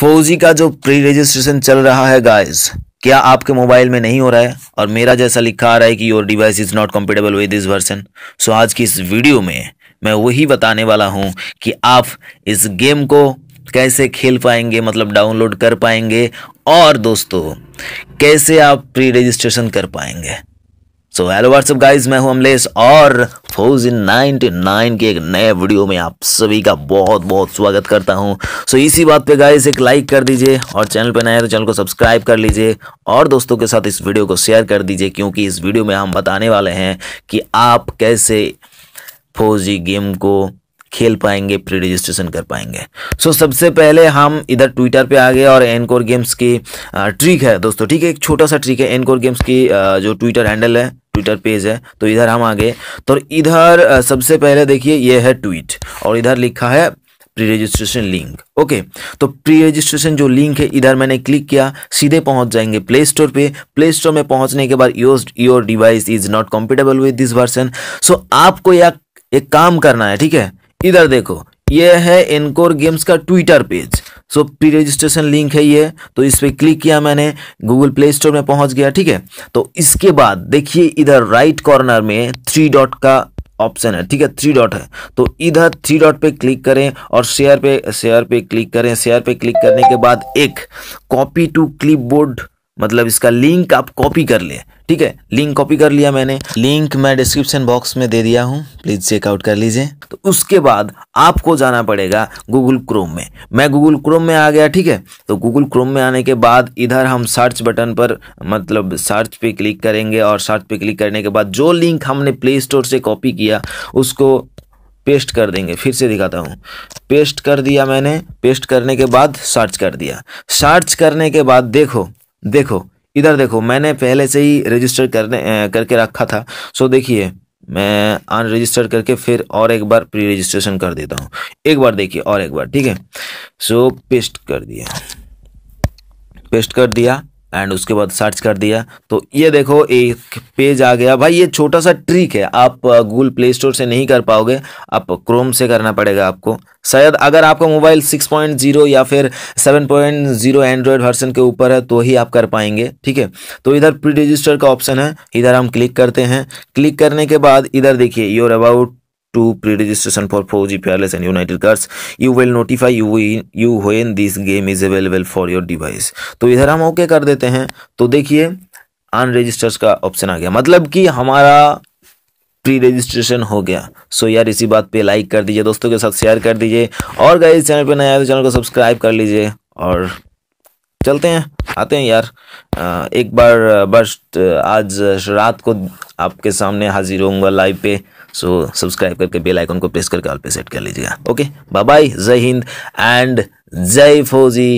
फौजी का जो प्री रजिस्ट्रेशन चल रहा है गाइस क्या आपके मोबाइल में नहीं हो रहा है और मेरा जैसा लिखा आ रहा है कि your device is not compatible with this version so आज की इस वीडियो में मैं वही बताने वाला हूँ कि आप इस गेम को कैसे खेल पाएंगे मतलब डाउनलोड कर पाएंगे और दोस्तों कैसे आप प्री रजिस्ट्रेशन कर पाएंगे सो हेलो व्हाट्सअप गाइज मैं हूं अमलेश और फोज इन नाइनटी नाइन के एक नए वीडियो में आप सभी का बहुत बहुत स्वागत करता हूं सो so, इसी बात पे गाइज एक लाइक कर दीजिए और चैनल पे नए हैं तो चैनल को सब्सक्राइब कर लीजिए और दोस्तों के साथ इस वीडियो को शेयर कर दीजिए क्योंकि इस वीडियो में हम बताने वाले हैं कि आप कैसे फौजी गेम को खेल पाएंगे प्री रजिस्ट्रेशन कर पाएंगे सो so, सबसे पहले हम इधर ट्विटर पे आ गए और एनकोर गेम्स की ट्रिक है दोस्तों ठीक है एक छोटा सा ट्रिक है एनकोर गेम्स की जो ट्विटर हैंडल है ट्विटर पेज है तो इधर हम आ गए तो इधर सबसे पहले देखिए ये है ट्वीट और इधर लिखा है प्री रजिस्ट्रेशन लिंक ओके तो प्री रजिस्ट्रेशन जो लिंक है इधर मैंने क्लिक किया सीधे पहुंच जाएंगे प्ले स्टोर पे प्ले स्टोर में पहुंचने के बाद your your device is not compatible with this version so आपको या एक काम करना है ठीक है इधर देखो ये है एनकोर गेम्स का Twitter page so pre registration link है ये तो इस पर क्लिक किया मैंने गूगल प्ले स्टोर में पहुंच गया ठीक है तो इसके बाद देखिए इधर राइट कॉर्नर में थ्री डॉट का ऑप्शन है ठीक है थ्री डॉट है तो इधर थ्री डॉट पे क्लिक करें और शेयर पे शेयर पे क्लिक करें शेयर पे क्लिक करने के बाद एक कॉपी टू क्लिपबोर्ड मतलब इसका लिंक आप कॉपी कर लें ठीक है लिंक कॉपी कर लिया मैंने लिंक मैं डिस्क्रिप्शन बॉक्स में दे दिया हूं प्लीज चेकआउट कर लीजिए तो उसके बाद आपको जाना पड़ेगा गूगल क्रोम में मैं गूगल क्रोम में आ गया ठीक है तो गूगल क्रोम में आने के बाद इधर हम सर्च बटन पर मतलब सर्च पे क्लिक करेंगे और सर्च पे क्लिक करने के बाद जो लिंक हमने प्ले स्टोर से कॉपी किया उसको पेस्ट कर देंगे फिर से दिखाता हूँ पेस्ट कर दिया मैंने पेस्ट करने के बाद सर्च कर दिया सर्च करने के बाद देखो देखो इधर देखो मैंने पहले से ही रजिस्टर करने करके रखा था सो देखिए मैं अनरजिस्टर करके फिर और एक बार प्री रजिस्ट्रेशन कर देता हूँ एक बार देखिए और एक बार ठीक है सो पेस्ट कर दिया पेस्ट कर दिया एंड उसके बाद सर्च कर दिया तो ये देखो एक पेज आ गया भाई ये छोटा सा ट्रिक है आप गूगल प्ले स्टोर से नहीं कर पाओगे आप क्रोम से करना पड़ेगा आपको शायद अगर आपका मोबाइल 6.0 या फिर 7.0 एंड्रॉयड वर्सन के ऊपर है तो ही आप कर पाएंगे ठीक है तो इधर प्री रजिस्टर का ऑप्शन है इधर हम क्लिक करते हैं क्लिक करने के बाद इधर देखिए your about to pre-registration for 4G Peerless and United Cards. You will notify you when, you when this game is available for your device. तो इधर हम ओके okay कर देते हैं तो देखिए अनरजिस्टर्स का ऑप्शन आ गया मतलब कि हमारा प्री रजिस्ट्रेशन हो गया सो so यार इसी बात पे लाइक कर दीजिए दोस्तों के साथ शेयर कर दीजिए और गए इस चैनल पे नया आए तो चैनल को सब्सक्राइब कर लीजिए और चलते हैं आते हैं यार एक बार बस आज रात को आपके सामने हाजिर होऊंगा लाइव पे सो सब्सक्राइब करके बेल आइकन को प्रेस करके ऑल पे सेट कर लीजिएगा ओके बाय बाय जय हिंद एंड जय फौजी